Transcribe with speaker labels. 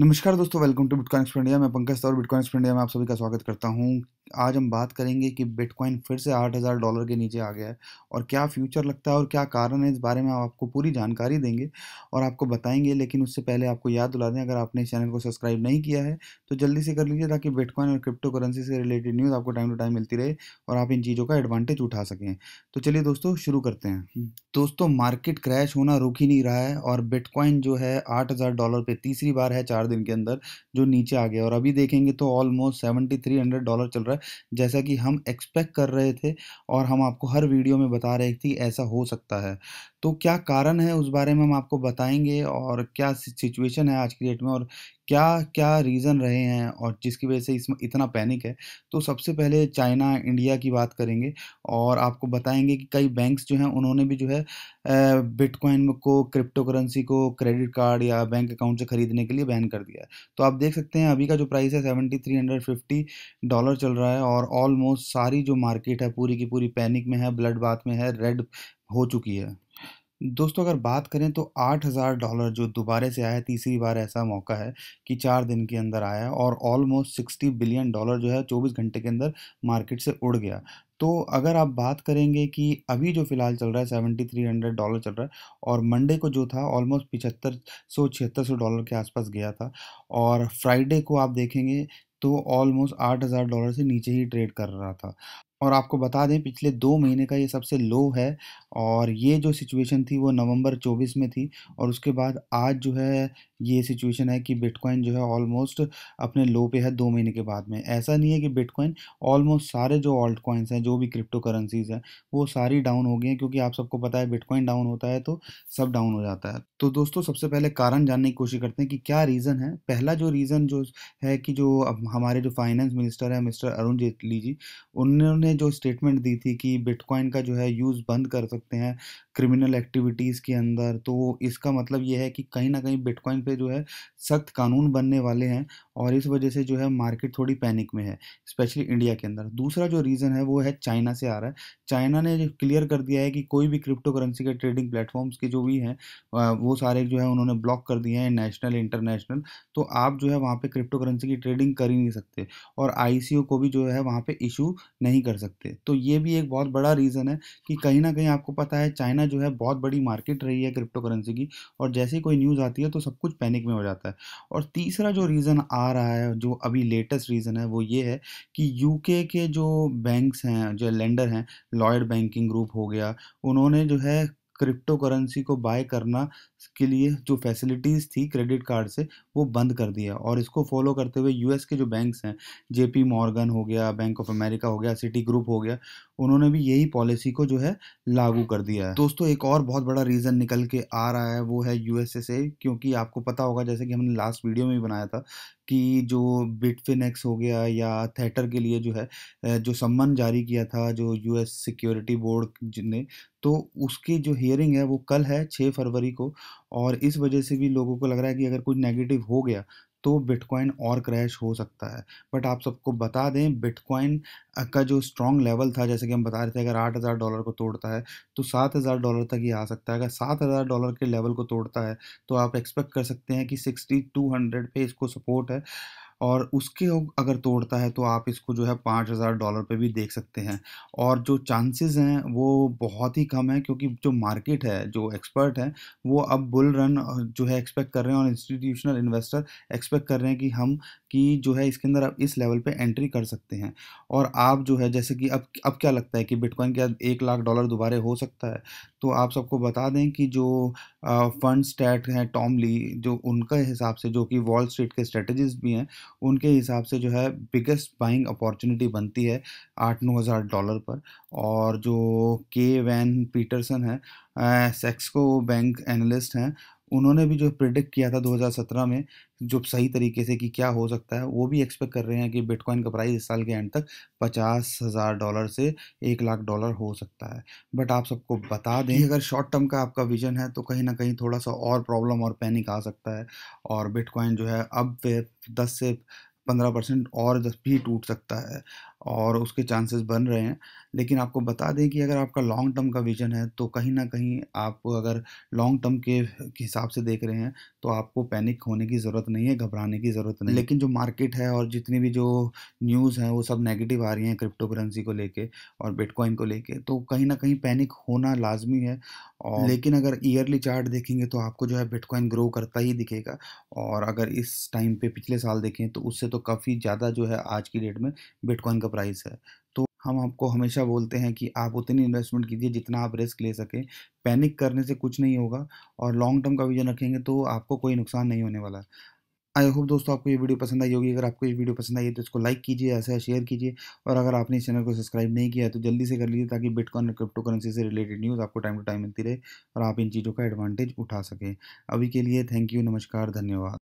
Speaker 1: नमस्कार दोस्तों welcome to bitcoin एक्सपेंडिया मैं पंकज और बिटकॉइन एक्सपेंडिया में आप सभी का स्वागत करता हूँ आज हम बात करेंगे कि बिटकॉइन फिर से आठ हज़ार डॉलर के नीचे आ गया है और क्या फ्यूचर लगता है और क्या कारण है इस बारे में हम आपको पूरी जानकारी देंगे और आपको बताएंगे लेकिन उससे पहले आपको याद दिला दें अगर आपने इस चैनल को सब्सक्राइब नहीं किया है तो जल्दी से कर लीजिए ताकि बिटकॉइन और क्रिप्टो करेंसी से रिलेटेड न्यूज़ आपको टाइम टू टाइम मिलती रहे और आप इन चीज़ों का एडवांटेज उठा सकें तो चलिए दोस्तों शुरू करते हैं दोस्तों मार्केट क्रैश होना रुक ही नहीं रहा है और बिटकॉइन जो है आठ हज़ार डॉलर पर तीसरी बार है चार दिन के अंदर जो नीचे आ गया और अभी देखेंगे तो almost seventy three hundred dollar चल रहा है जैसा कि हम एक्सपेक्ट कर रहे थे और हम आपको हर वीडियो में बता रहे थे ऐसा हो सकता है तो क्या कारण है उस बारे में हम आपको बताएंगे और क्या सिचुएशन है आज की डेट में और क्या क्या रीज़न रहे हैं और जिसकी वजह से इसमें इतना पैनिक है तो सबसे पहले चाइना इंडिया की बात करेंगे और आपको बताएंगे कि कई बैंक्स जो हैं उन्होंने भी जो है बिटकॉइन को क्रिप्टो करेंसी को क्रेडिट कार्ड या बैंक अकाउंट से ख़रीदने के लिए बैन कर दिया है तो आप देख सकते हैं अभी का जो प्राइस है seventy three hundred fifty dollar चल रहा है और ऑलमोस्ट सारी जो मार्केट है पूरी की पूरी पैनिक में है ब्लड बाथ में है रेड हो चुकी है दोस्तों अगर बात करें तो आठ हज़ार डॉलर जो दोबारा से आया तीसरी बार ऐसा मौका है कि चार दिन के अंदर आया और ऑलमोस्ट सिक्सटी बिलियन डॉलर जो है चौबीस घंटे के अंदर मार्केट से उड़ गया तो अगर आप बात करेंगे कि अभी जो फ़िलहाल चल रहा है सेवेंटी थ्री हंड्रेड डॉलर चल रहा है और मंडे को जो था ऑलमोस्ट पिछहत्तर सौ छिहत्तर सौ डॉलर के आसपास गया था और फ्राइडे को आप देखेंगे तो ऑलमोस्ट आठ हज़ार डॉलर से नीचे ही ट्रेड कर रहा था और आपको बता दें पिछले दो महीने का ये सबसे लो है और ये जो सिचुएशन थी वो नवंबर 24 में थी और उसके बाद आज जो है ये सिचुएशन है कि बिटकॉइन जो है ऑलमोस्ट अपने लो पे है दो महीने के बाद में ऐसा नहीं है कि बिटकॉइन ऑलमोस्ट सारे जो ऑल्ट कॉइन्स हैं जो भी क्रिप्टो करेंसीज हैं वो सारी डाउन हो गई हैं क्योंकि आप सबको पता है बिटकॉइन डाउन होता है तो सब डाउन हो जाता है तो दोस्तों सबसे पहले कारण जानने की कोशिश करते हैं कि क्या रीज़न है पहला जो रीज़न जो है कि जो हमारे जो फाइनेंस मिनिस्टर हैं मिस्टर अरुण जेटली जी उन्होंने जो स्टेटमेंट दी थी कि बिटकॉइन का जो है यूज़ बंद कर सकते सकते हैं क्रिमिनल एक्टिविटीज़ के अंदर तो इसका मतलब ये है कि कहीं ना कहीं बिटकॉइन पे जो है सख्त कानून बनने वाले हैं और इस वजह से जो है मार्केट थोड़ी पैनिक में है स्पेशली इंडिया के अंदर दूसरा जो रीज़न है वो है चाइना से आ रहा है चाइना ने क्लियर कर दिया है कि कोई भी क्रिप्टो करेंसी के ट्रेडिंग प्लेटफॉर्म्स के जो भी हैं वो सारे जो है उन्होंने ब्लॉक कर दिए हैं नेशनल इंटरनेशनल तो आप जो है वहाँ पर क्रिप्टो करेंसी की ट्रेडिंग कर ही नहीं सकते और आई को भी जो है वहाँ पर इशू नहीं कर सकते तो ये भी एक बहुत बड़ा रीज़न है कि कहीं ना कहीं आपको आपको पता है चाइना जो है बहुत बड़ी मार्केट रही है क्रिप्टो करेंसी की और जैसे ही कोई न्यूज़ आती है तो सब कुछ पैनिक में हो जाता है और तीसरा जो रीज़न आ रहा है जो अभी लेटेस्ट रीज़न है वो ये है कि यूके के जो बैंक्स हैं जो लेंडर हैं लॉयड बैंकिंग ग्रुप हो गया उन्होंने जो है क्रिप्टो करेंसी को बाय करना के लिए जो फैसिलिटीज़ थी क्रेडिट कार्ड से वो बंद कर दिया और इसको फॉलो करते हुए यूएस के जो बैंक्स हैं जेपी मॉर्गन हो गया बैंक ऑफ अमेरिका हो गया सिटी ग्रुप हो गया उन्होंने भी यही पॉलिसी को जो है लागू कर दिया है दोस्तों एक और बहुत बड़ा रीज़न निकल के आ रहा है वो है यूएसए से क्योंकि आपको पता होगा जैसे कि हमने लास्ट वीडियो में भी बनाया था कि जो बिटफिनेक्स हो गया या थेटर के लिए जो है जो सम्मान जारी किया था जो यूएस सिक्योरिटी बोर्ड ने तो उसकी जो हियरिंग है वो कल है छः फरवरी को और इस वजह से भी लोगों को लग रहा है कि अगर कुछ नेगेटिव हो गया तो बिटकॉइन और क्रैश हो सकता है बट आप सबको बता दें बिटकॉइन का जो स्ट्रॉन्ग लेवल था जैसे कि हम बता रहे थे अगर आठ हज़ार डॉलर को तोड़ता है तो सात हज़ार डॉलर तक ही आ सकता है अगर सात हज़ार डॉलर के लेवल को तोड़ता है तो आप एक्सपेक्ट कर सकते हैं कि सिक्सटी टू हंड्रेड पे इसको सपोर्ट है और उसके अगर तोड़ता है तो आप इसको जो है पाँच हज़ार डॉलर पे भी देख सकते हैं और जो चांसेस हैं वो बहुत ही कम है क्योंकि जो मार्केट है जो एक्सपर्ट है वो अब बुल रन जो है एक्सपेक्ट कर रहे हैं और इंस्टीट्यूशनल इन्वेस्टर एक्सपेक्ट कर रहे हैं कि हम कि जो है इसके अंदर आप इस लेवल पे एंट्री कर सकते हैं और आप जो है जैसे कि अब अब क्या लगता है कि बिटकॉइन क्या एक लाख डॉलर दोबारा हो सकता है तो आप सबको बता दें कि जो फंड स्टैट हैं टॉम ली जो उनका हिसाब से जो कि वॉल स्ट्रीट के स्ट्रेटजीज भी हैं उनके हिसाब से जो है बिगेस्ट बाइंग अपॉर्चुनिटी बनती है आठ नौ हज़ार डॉलर पर और जो के वैन पीटरसन है सेक्सको बैंक एनालिस्ट हैं उन्होंने भी जो प्रिडिक्ट किया था 2017 में जो सही तरीके से कि क्या हो सकता है वो भी एक्सपेक्ट कर रहे हैं कि बिटकॉइन का प्राइस इस साल के एंड तक पचास हज़ार डॉलर से एक लाख डॉलर हो सकता है बट आप सबको बता दें अगर शॉर्ट टर्म का आपका विजन है तो कहीं ना कहीं थोड़ा सा और प्रॉब्लम और पैनिक आ सकता है और बिटकॉइन जो है अब दस से पंद्रह परसेंट और दस भी टूट सकता है और उसके चांसेस बन रहे हैं लेकिन आपको बता दें कि अगर आपका लॉन्ग टर्म का विजन है तो कहीं ना कहीं आप अगर लॉन्ग टर्म के हिसाब से देख रहे हैं तो आपको पैनिक होने की ज़रूरत नहीं है घबराने की ज़रूरत नहीं लेकिन जो मार्केट है और जितनी भी जो न्यूज़ हैं वो सब नेगेटिव आ रही हैं क्रिप्टो करेंसी को लेके और बिटकॉइन को लेके तो कहीं ना कहीं पैनिक होना लाजमी है और लेकिन अगर ईयरली चार्ट देखेंगे तो आपको जो है बिटकॉइन ग्रो करता ही दिखेगा और अगर इस टाइम पे पिछले साल देखें तो उससे तो तो काफ़ी ज़्यादा जो है आज की डेट में बिटकॉइन का प्राइस है तो हम आपको हमेशा बोलते हैं कि आप उतनी इन्वेस्टमेंट कीजिए जितना आप रिस्क ले सकें पैनिक करने से कुछ नहीं होगा और लॉन्ग टर्म का विजन रखेंगे तो आपको कोई नुकसान नहीं होने वाला आई होप दोस्तों आपको ये वीडियो पसंद आई होगी अगर आपको ये वीडियो पसंद आई है तो इसको लाइक कीजिए ऐसा शेयर कीजिए और अगर आपने इस चैनल को सब्सक्राइब नहीं किया है तो जल्दी से कर लीजिए ताकि बिटकॉइन और क्रिप्टो करेंसी से रिलेटेड न्यूज़ आपको टाइम टू टाइम मिलती रहे और आप इन चीज़ों का एडवांटेज उठा सकें अभी के लिए थैंक यू नमस्कार धन्यवाद